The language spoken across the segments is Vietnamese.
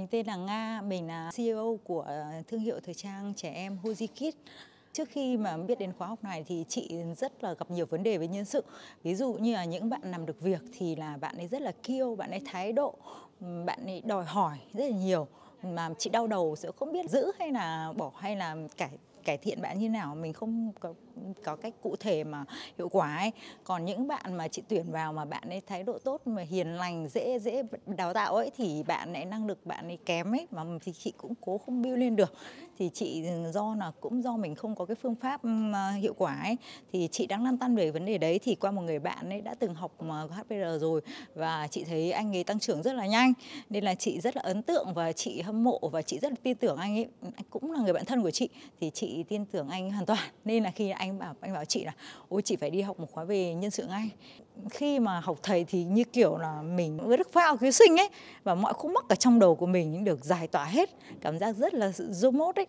Mình tên là Nga, mình là CEO của ờ, thương hiệu thời trang trẻ em Hoji Kids. Trước khi mà biết đến khóa học này thì chị rất là gặp nhiều vấn đề với nhân sự. Ví dụ như là những bạn làm được việc thì là bạn ấy rất là kiêu, bạn ấy thái độ, bạn ấy đòi hỏi rất là nhiều mà chị đau đầu sẽ không biết giữ hay là bỏ hay là cải cải thiện bạn như nào mình không có, có cách cụ thể mà hiệu quả ấy còn những bạn mà chị tuyển vào mà bạn ấy thái độ tốt mà hiền lành dễ dễ đào tạo ấy thì bạn ấy năng lực bạn ấy kém ấy mà thì chị cũng cố không build lên được thì chị ừ, do là cũng do mình không có cái phương pháp hiệu quả ấy thì chị đang lăn tăn về vấn đề đấy thì qua một người bạn ấy đã từng học ờ, HPR rồi và chị thấy anh ấy tăng trưởng rất là nhanh nên là chị rất là ấn tượng và chị hâm mộ và chị rất là tin tưởng anh ấy anh cũng là người bạn thân của chị thì chị chị tin tưởng anh hoàn toàn nên là khi anh bảo anh bảo chị là ôi chị phải đi học một khóa về nhân sự ngay khi mà học thầy thì như kiểu là mình với đức phao cứu sinh ấy và mọi khúc mắc ở trong đầu của mình được giải tỏa hết cảm giác rất là sự mốt ấy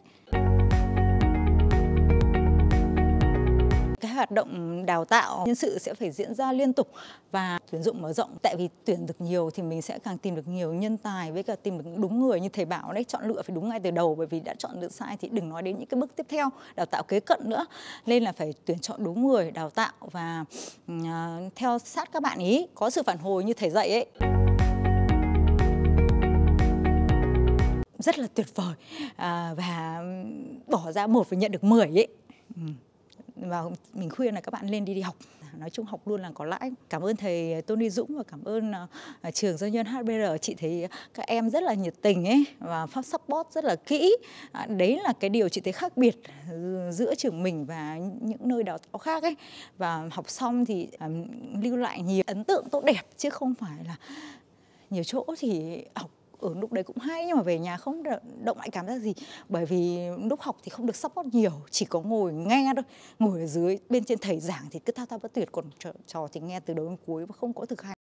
hoạt động đào tạo nhân sự sẽ phải diễn ra liên tục và tuyển dụng mở rộng tại vì tuyển được nhiều thì mình sẽ càng tìm được nhiều nhân tài với cả tìm được đúng người như thầy bảo đấy chọn lựa phải đúng ngay từ đầu bởi vì đã chọn được sai thì đừng nói đến những cái bước tiếp theo đào tạo kế cận nữa nên là phải tuyển chọn đúng người đào tạo và uh, theo sát các bạn ý có sự phản hồi như thầy dạy ấy rất là tuyệt vời à, và bỏ ra một phải nhận được 10 ấy. Ừ và mình khuyên là các bạn lên đi đi học nói chung học luôn là có lãi cảm ơn thầy Tony Dũng và cảm ơn à, trường doanh nhân HBR chị thấy các em rất là nhiệt tình ấy và pháp support rất là kỹ à, đấy là cái điều chị thấy khác biệt giữa trường mình và những nơi đào tạo khác ấy và học xong thì à, lưu lại nhiều ấn tượng tốt đẹp chứ không phải là nhiều chỗ thì học ở lúc đấy cũng hay nhưng mà về nhà không động lại cảm giác gì bởi vì lúc học thì không được support nhiều chỉ có ngồi nghe thôi ngồi ở dưới bên trên thầy giảng thì cứ thao thao bất tuyệt còn trò thì nghe từ đầu đến cuối và không có thực hành